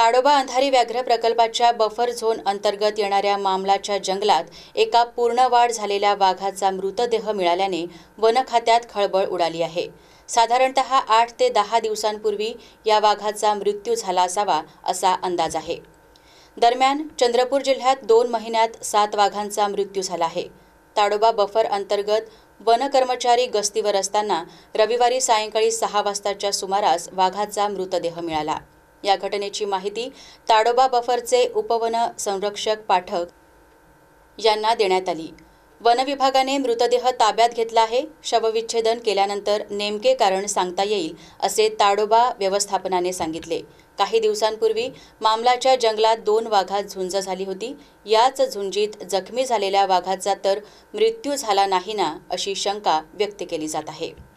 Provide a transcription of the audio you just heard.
ताडोबा अंधारी व्याघ्र प्रकल्पाच्या buffer zone अंतर्गत येणाऱ्या मामलाच्या जंगलात एका पूर्ण वाढ झालेल्या वाघाचा मृतदेह मिळाल्याने वन खात्यात खळबळ उडाली आहे साधारणत आठ ते दहा दिवसांपूर्वी या वाघाचा मृत्यू झाला असावा असा अंदाज आहे दरम्यान चंद्रपूर जिल्ह्यात दोन महिन्यात सात वाघांचा मृत्यू झाला आहे ताडोबा बफर अंतर्गत वन कर्मचारी गस्तीवर असताना रविवारी सायंकाळी सहा वाजताच्या सुमारास वाघाचा मृतदेह मिळाला या घटनेची माहिती ताडोबा बफरचे उपवन संरक्षक पाठक यांना देण्यात आली वनविभागाने मृतदेह ताब्यात घेतला आहे शवविच्छेदन केल्यानंतर नेमके कारण सांगता येईल असे ताडोबा व्यवस्थापनाने सांगितले काही दिवसांपूर्वी मामलाच्या जंगलात दोन वाघात झुंज झाली होती याच झुंजीत जखमी झालेल्या वाघाचा तर मृत्यू झाला नाही ना अशी शंका व्यक्त केली जात आहे